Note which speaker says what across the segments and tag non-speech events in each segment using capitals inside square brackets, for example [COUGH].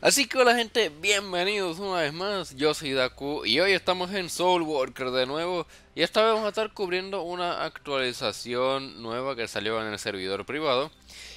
Speaker 1: Así que hola gente, bienvenidos una vez más, yo soy Daku y hoy estamos en Soul worker de nuevo y esta vez vamos a estar cubriendo una actualización nueva que salió en el servidor privado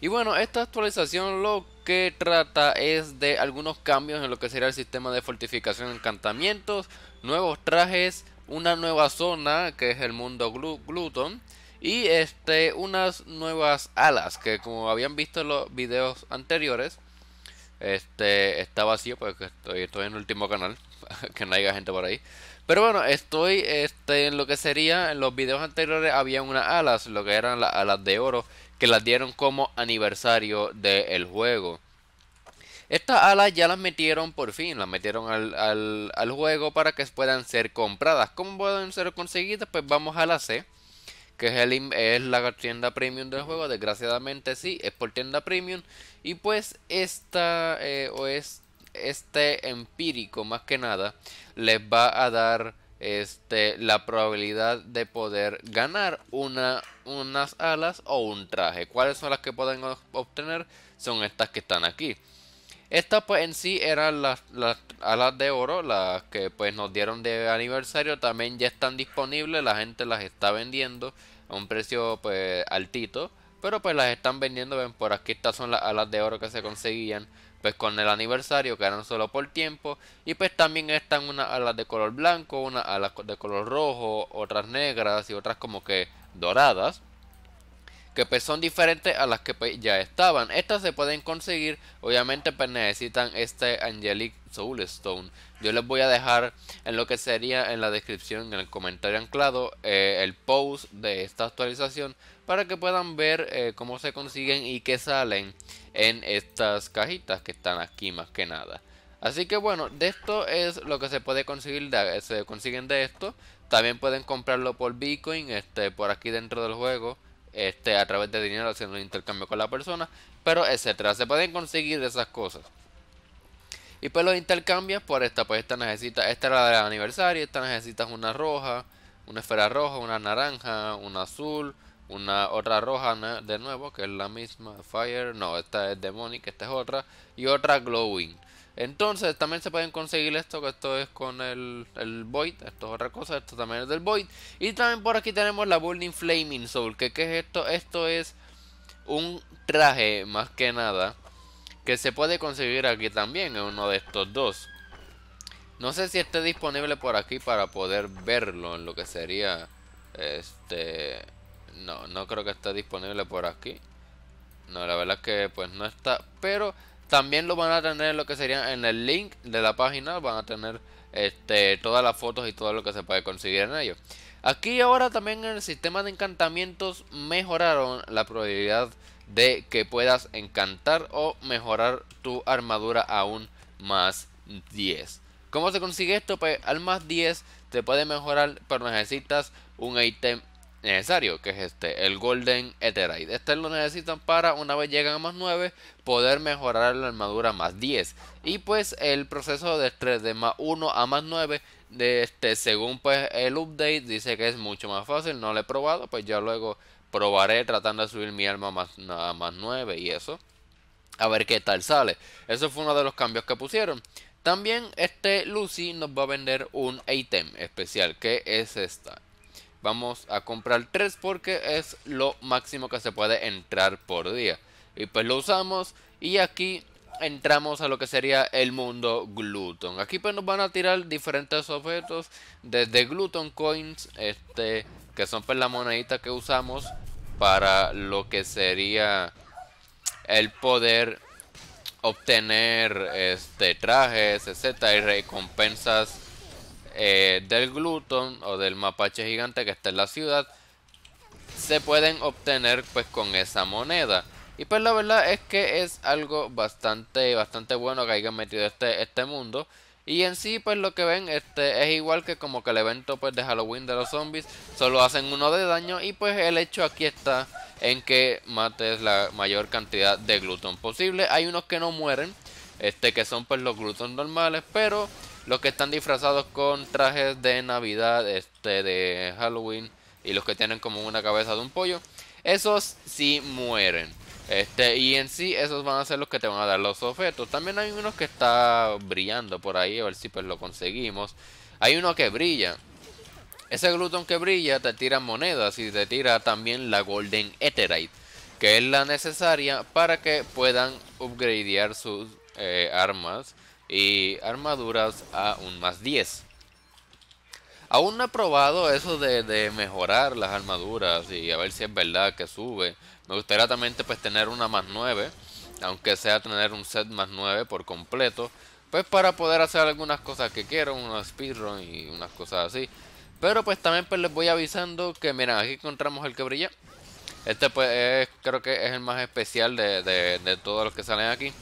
Speaker 1: y bueno, esta actualización lo que trata es de algunos cambios en lo que sería el sistema de fortificación encantamientos, nuevos trajes, una nueva zona que es el mundo Gluton y este, unas nuevas alas que como habían visto en los videos anteriores este está vacío porque pues, estoy, estoy en el último canal, [LAUGHS] que no haya gente por ahí. Pero bueno, estoy este, en lo que sería, en los videos anteriores había unas alas, lo que eran las alas de oro, que las dieron como aniversario del juego. Estas alas ya las metieron por fin, las metieron al, al juego para que puedan ser compradas. ¿Cómo pueden ser conseguidas? Pues vamos a la C que es, el, es la tienda premium del juego. Desgraciadamente sí, es por tienda premium. Y pues esta eh, o es, este empírico más que nada les va a dar este, la probabilidad de poder ganar una, unas alas o un traje. ¿Cuáles son las que pueden obtener? Son estas que están aquí. Estas pues en sí eran las, alas de oro, las que pues nos dieron de aniversario, también ya están disponibles, la gente las está vendiendo a un precio pues altito, pero pues las están vendiendo, ven por aquí estas son las alas de oro que se conseguían pues con el aniversario que eran solo por tiempo y pues también están unas alas de color blanco, unas alas de color rojo, otras negras y otras como que doradas que pues, son diferentes a las que pues, ya estaban. Estas se pueden conseguir, obviamente pues, necesitan este Angelic Soulstone. Yo les voy a dejar en lo que sería en la descripción, en el comentario anclado, eh, el post de esta actualización para que puedan ver eh, cómo se consiguen y qué salen en estas cajitas que están aquí más que nada. Así que bueno, de esto es lo que se puede conseguir, se consiguen de esto. También pueden comprarlo por Bitcoin, este, por aquí dentro del juego este, a través de dinero haciendo un intercambio con la persona, pero etcétera. Se pueden conseguir esas cosas. Y pues los intercambias por esta, pues esta necesita, esta era la del aniversario, esta necesitas una roja, una esfera roja, una naranja, una azul, una otra roja de nuevo, que es la misma, fire, no, esta es demonic, esta es otra, y otra glowing. Entonces también se pueden conseguir esto, que esto es con el, Void, esto es otra cosa, esto también es del Void. Y también por aquí tenemos la Burning Flaming Soul, que ¿qué es esto? Esto es un traje más que nada, que se puede conseguir aquí también en uno de estos dos. No sé si esté disponible por aquí para poder verlo en lo que sería este... No, no creo que esté disponible por aquí. No, la verdad es que pues no está, pero también lo van a tener lo que sería en el link de la página, van a tener este, todas las fotos y todo lo que se puede conseguir en ello. Aquí ahora también en el sistema de encantamientos mejoraron la probabilidad de que puedas encantar o mejorar tu armadura aún más 10. ¿Cómo se consigue esto? Pues al más 10 te puede mejorar, pero necesitas un ítem necesario, que es este, el Golden Etherite. Este lo necesitan para, una vez llegan a más 9, poder mejorar la armadura más 10. Y pues el proceso de estrés de más 1 a más 9, de este, según pues el update, dice que es mucho más fácil. No lo he probado, pues ya luego probaré tratando de subir mi alma más, a más 9 y eso. A ver qué tal sale. Eso fue uno de los cambios que pusieron. También este Lucy nos va a vender un ítem especial que es esta vamos a comprar 3 porque es lo máximo que se puede entrar por día. Y pues lo usamos y aquí entramos a lo que sería el mundo gluten. Aquí pues nos van a tirar diferentes objetos desde Gluten Coins, este, que son pues la monedita que usamos para lo que sería el poder obtener este trajes, etc. y recompensas eh, del glutón o del mapache gigante que está en la ciudad se pueden obtener pues con esa moneda. Y pues la verdad es que es algo bastante, bastante bueno que hayan metido este, este mundo. Y en sí, pues lo que ven este es igual que como que el evento pues de Halloween de los zombies. Solo hacen uno de daño y pues el hecho aquí está en que mates la mayor cantidad de glutón posible. Hay unos que no mueren, este que son pues los glutón normales, pero los que están disfrazados con trajes de Navidad, este, de Halloween y los que tienen como una cabeza de un pollo, esos sí mueren. Este, y en sí, esos van a ser los que te van a dar los objetos. También hay unos que está brillando por ahí, a ver si pues lo conseguimos. Hay uno que brilla. Ese glutón que brilla te tira monedas y te tira también la Golden Etherite, que es la necesaria para que puedan upgradear sus eh, armas y armaduras a un más 10. Aún no he probado eso de, mejorar las armaduras y a ver si es verdad que sube. Me gustaría también pues, tener una más 9, aunque sea tener un set más 9 por completo, pues para poder hacer algunas cosas que quiero, unos speedrun y unas cosas así. Pero pues también pues, les voy avisando que miren, aquí encontramos el que brilla. Este pues creo que es el más especial de, de todos los que salen aquí.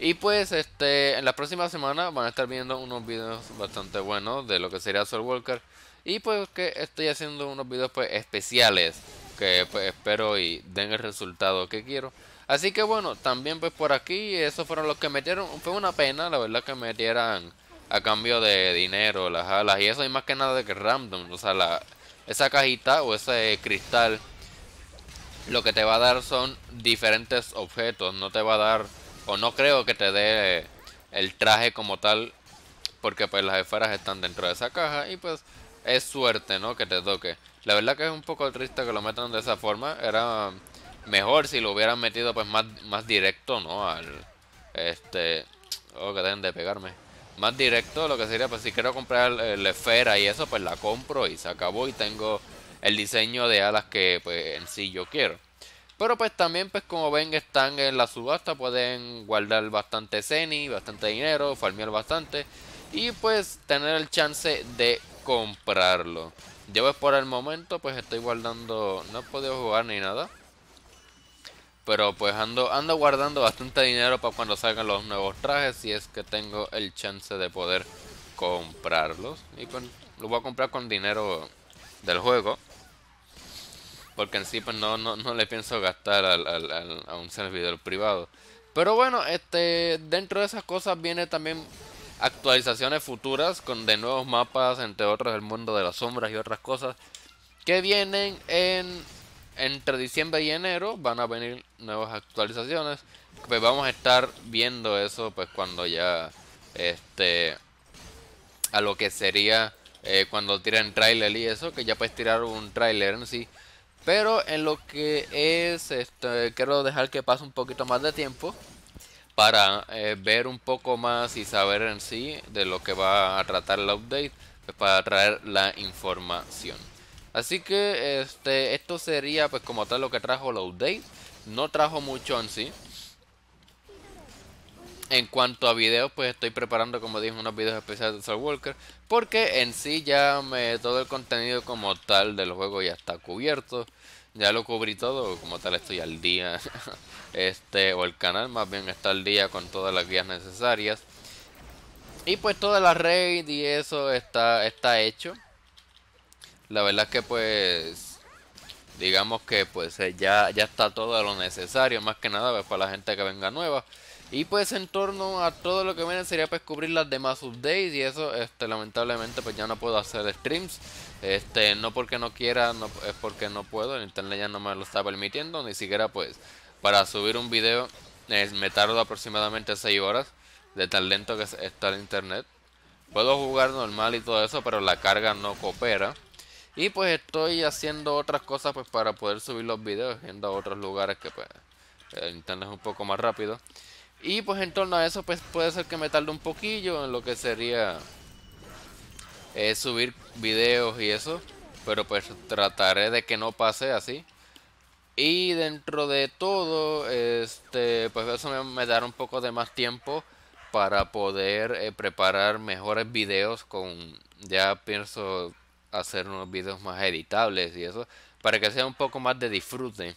Speaker 1: Y pues este en la próxima semana van a estar viendo unos videos bastante buenos de lo que sería Soul Walker. Y pues que estoy haciendo unos videos pues especiales que pues, espero y den el resultado que quiero. Así que bueno, también pues por aquí esos fueron los que metieron. Fue una pena la verdad que metieran a cambio de dinero las alas y eso y más que nada de que random. O sea, la, esa cajita o ese cristal lo que te va a dar son diferentes objetos. No te va a dar o no creo que te dé el traje como tal, porque pues las esferas están dentro de esa caja y pues es suerte, ¿no? Que te toque. La verdad que es un poco triste que lo metan de esa forma, era mejor si lo hubieran metido pues más, más directo, ¿no? Al, este, oh, que dejen de pegarme. Más directo lo que sería, pues si quiero comprar eh, la esfera y eso, pues la compro y se acabó y tengo el diseño de alas que pues en sí yo quiero. Pero pues también, pues como ven, están en la subasta, pueden guardar bastante ceni, bastante dinero, farmear bastante y pues tener el chance de comprarlo. Yo pues, por el momento pues estoy guardando, no he podido jugar ni nada. Pero pues ando, ando guardando bastante dinero para cuando salgan los nuevos trajes si es que tengo el chance de poder comprarlos. Y los lo voy a comprar con dinero del juego porque en sí pues no, no, no le pienso gastar a un servidor privado. Pero bueno, este dentro de esas cosas viene también actualizaciones futuras con de nuevos mapas, entre otros el mundo de las sombras y otras cosas que vienen en entre diciembre y enero van a venir nuevas actualizaciones. Pues vamos a estar viendo eso pues cuando ya este a lo que sería eh, cuando tiren trailer y eso, que ya puedes tirar un trailer en sí pero en lo que es, este, quiero dejar que pase un poquito más de tiempo para eh, ver un poco más y saber en sí de lo que va a tratar La update, pues, para traer la información. Así que este, esto sería pues como tal lo que trajo la update. No trajo mucho en sí, en cuanto a videos, pues estoy preparando, como dije, unos videos especiales de Soul Walker. Porque en sí ya me, todo el contenido como tal del juego ya está cubierto. Ya lo cubrí todo, como tal estoy al día. [LAUGHS] este, o el canal más bien está al día con todas las guías necesarias. Y pues toda la raid y eso está, está hecho. La verdad es que pues digamos que pues eh, ya, ya está todo lo necesario, más que nada pues, para la gente que venga nueva. Y pues en torno a todo lo que viene sería pues cubrir las demás updates y eso este lamentablemente pues ya no puedo hacer streams. Este, no porque no quiera, es porque no puedo, el internet ya no me lo está permitiendo, ni siquiera pues para subir un video me tardo aproximadamente 6 horas de tan lento que está el internet. Puedo jugar normal y todo eso, pero la carga no coopera. Y pues estoy haciendo otras cosas pues para poder subir los videos, yendo a otros lugares que pues el internet es un poco más rápido. Y pues en torno a eso pues puede ser que me tarde un poquillo en lo que sería eh, subir videos y eso. Pero pues trataré de que no pase así. Y dentro de todo, este, pues eso me, dará un poco de más tiempo para poder eh, preparar mejores videos con ya pienso hacer unos videos más editables y eso para que sea un poco más de disfrute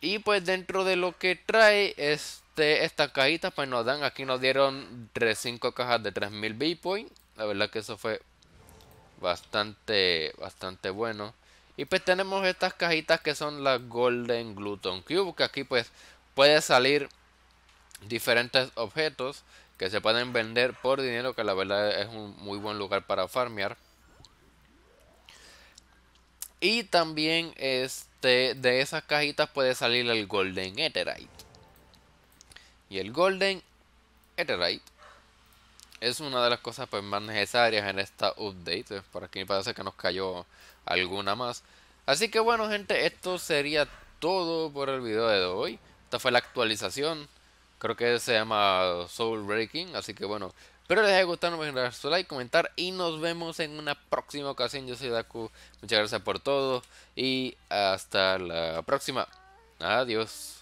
Speaker 1: y pues dentro de lo que trae este, estas cajitas, pues nos dan, aquí nos dieron 3, 5 cajas de 3000 B-Point. La verdad que eso fue bastante, bastante bueno. Y pues tenemos estas cajitas que son las Golden Gluton Cube, que aquí pues puede salir diferentes objetos que se pueden vender por dinero, que la verdad es un muy buen lugar para farmear. Y también este, de esas cajitas puede salir el Golden Etherite. Y el Golden Etherite es una de las cosas pues, más necesarias en esta update. Pues, por aquí parece que nos cayó alguna más. Así que bueno gente, esto sería todo por el video de hoy. Esta fue la actualización. Creo que se llama Soul Breaking. Así que bueno, Espero les haya gustado, no olviden su like, comentar y nos vemos en una próxima ocasión. Yo soy Daku, muchas gracias por todo y hasta la próxima. Adiós.